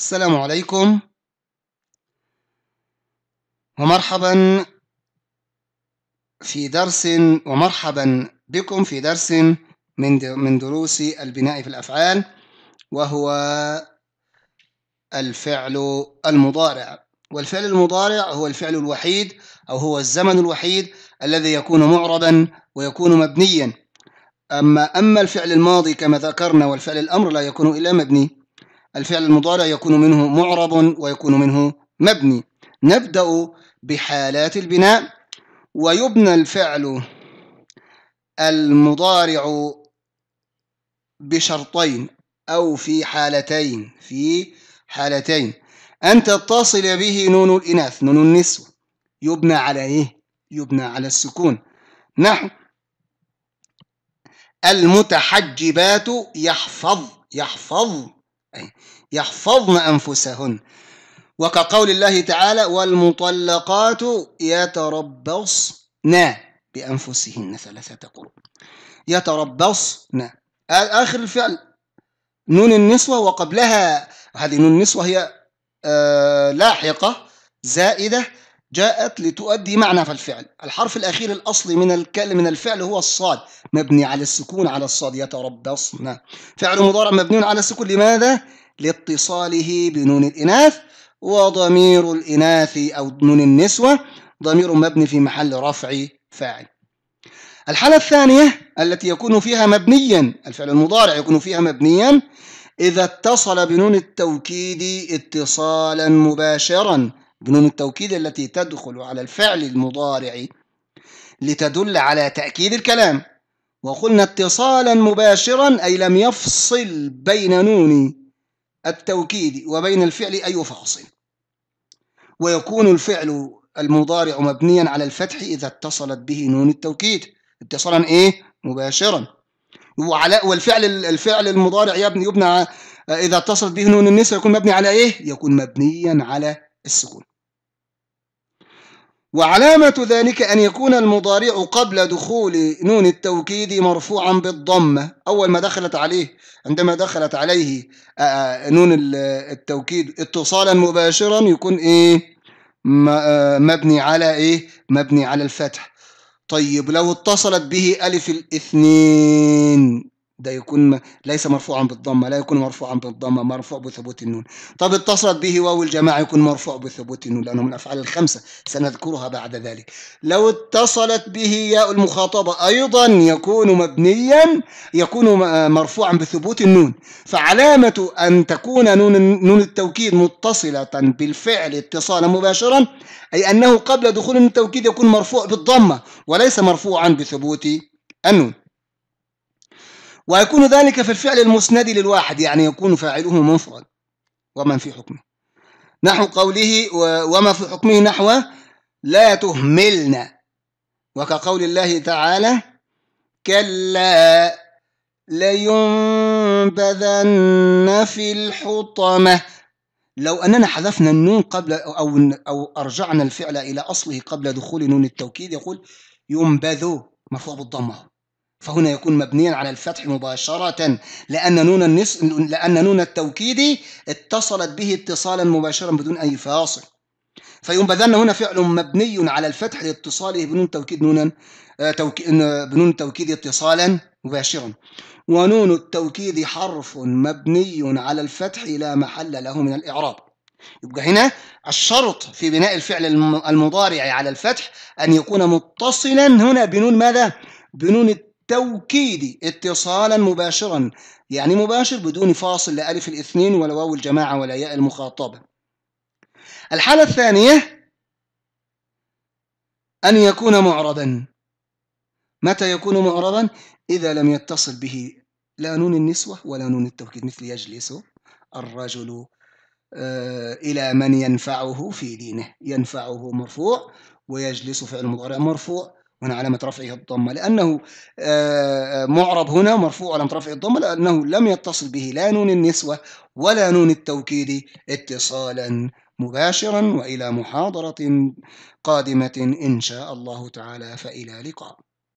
السلام عليكم ومرحبا في درس ومرحبا بكم في درس من من دروس البناء في الأفعال وهو الفعل المضارع والفعل المضارع هو الفعل الوحيد أو هو الزمن الوحيد الذي يكون معربا ويكون مبنيا أما أما الفعل الماضي كما ذكرنا والفعل الأمر لا يكون إلا مبني الفعل المضارع يكون منه معرب ويكون منه مبني نبدأ بحالات البناء ويبنى الفعل المضارع بشرطين أو في حالتين في حالتين أن تتصل به نون الإناث نون النسوة يبنى على إيه؟ يبنى على السكون نحو المتحجبات يحفظ يحفظ أي يحفظن أنفسهن وكقول الله تعالى والمطلقات يتربصن بأنفسهن ثلاثة قروء يتربصن آخر الفعل نون النسوة وقبلها هذه نون النسوة هي آه لاحقة زائدة جاءت لتؤدي معنى في الفعل الحرف الأخير الأصلي من الكلم من الفعل هو الصاد مبني على السكون على الصاد يتربصن فعل مضارع مبني على السكون لماذا؟ لاتصاله بنون الإناث وضمير الإناث أو نون النسوة ضمير مبني في محل رفع فاعل الحالة الثانية التي يكون فيها مبنيا الفعل المضارع يكون فيها مبنيا إذا اتصل بنون التوكيد اتصالا مباشرا بنون التوكيد التي تدخل على الفعل المضارع لتدل على تأكيد الكلام وقلنا اتصالا مباشرا أي لم يفصل بين نون التوكيد وبين الفعل أي فاصل ويكون الفعل المضارع مبنيا على الفتح إذا اتصلت به نون التوكيد اتصالا إيه مباشرا وعلى والفعل الفعل المضارع يبني يبنى إذا اتصلت به نون النساء يكون مبني على إيه يكون مبنيا على السكون وعلامة ذلك أن يكون المضارع قبل دخول نون التوكيد مرفوعا بالضمة أول ما دخلت عليه عندما دخلت عليه آه، آه، نون التوكيد اتصالا مباشرا يكون إيه آه، مبني على إيه مبني على الفتح طيب لو اتصلت به ألف الاثنين ده يكون ليس مرفوعا بالضمه لا يكون مرفوعا بالضمه مرفوع بثبوت النون طب اتصلت به واو الجماعه يكون مرفوع بثبوت النون لانه من الافعال الخمسه سنذكرها بعد ذلك لو اتصلت به ياء المخاطبه ايضا يكون مبنيا يكون مرفوعا بثبوت النون فعلامه ان تكون نون نون التوكيد متصله بالفعل اتصالا مباشرا اي انه قبل دخول التوكيد يكون مرفوع بالضمه وليس مرفوعا بثبوت النون ويكون ذلك في الفعل المسند للواحد يعني يكون فاعله منفرد ومن في حكمه نحو قوله وما في حكمه نحو لا تهملن وكقول الله تعالى كلا لينبذن في الحطمة لو أننا حذفنا النون قبل أو أو أرجعنا الفعل إلى أصله قبل دخول نون التوكيد يقول ينبذ مرفوع بالضمة فهنا يكون مبنيا على الفتح مباشرة لأن نون النس... لأن نون التوكيد اتصلت به اتصالا مباشرا بدون أي فاصل فينبذن هنا فعل مبني على الفتح لاتصاله بنون توكيد نونا آه، توكيد بنون التوكيد اتصالا مباشرا ونون التوكيد حرف مبني على الفتح لا محل له من الإعراب يبقى هنا الشرط في بناء الفعل المضارع على الفتح أن يكون متصلا هنا بنون ماذا؟ بنون التوكيد اتصالا مباشرا يعني مباشر بدون فاصل لا ألف الاثنين ولا واو الجماعة ولا ياء المخاطبة الحالة الثانية أن يكون معربا متى يكون معربا؟ إذا لم يتصل به لا نون النسوة ولا نون التوكيد مثل يجلس الرجل آه، إلى من ينفعه في دينه ينفعه مرفوع ويجلس فعل مضارع مرفوع هنا علامة رفعه الضمة لأنه معرب هنا مرفوع علامة رفعه الضمة لأنه لم يتصل به لا نون النسوة ولا نون التوكيد اتصالا مباشرا وإلى محاضرة قادمة إن شاء الله تعالى فإلى لقاء